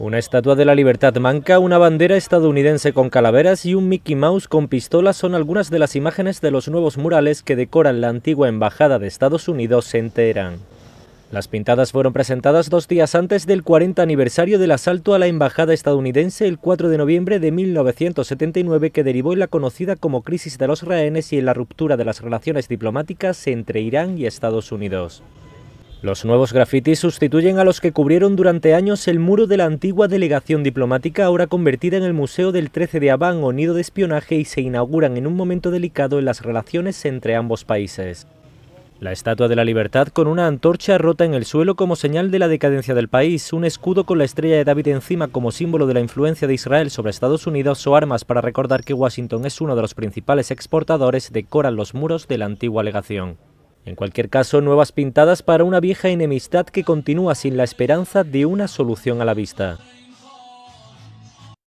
Una estatua de la libertad manca, una bandera estadounidense con calaveras y un Mickey Mouse con pistolas son algunas de las imágenes de los nuevos murales que decoran la antigua embajada de Estados Unidos en Teherán. Las pintadas fueron presentadas dos días antes del 40 aniversario del asalto a la embajada estadounidense el 4 de noviembre de 1979 que derivó en la conocida como crisis de los rehenes y en la ruptura de las relaciones diplomáticas entre Irán y Estados Unidos. Los nuevos grafitis sustituyen a los que cubrieron durante años el muro de la antigua delegación diplomática, ahora convertida en el Museo del 13 de Abán o nido de espionaje, y se inauguran en un momento delicado en las relaciones entre ambos países. La Estatua de la Libertad con una antorcha rota en el suelo como señal de la decadencia del país, un escudo con la estrella de David encima como símbolo de la influencia de Israel sobre Estados Unidos o armas para recordar que Washington es uno de los principales exportadores decoran los muros de la antigua legación. En cualquier caso, nuevas pintadas para una vieja enemistad que continúa sin la esperanza de una solución a la vista.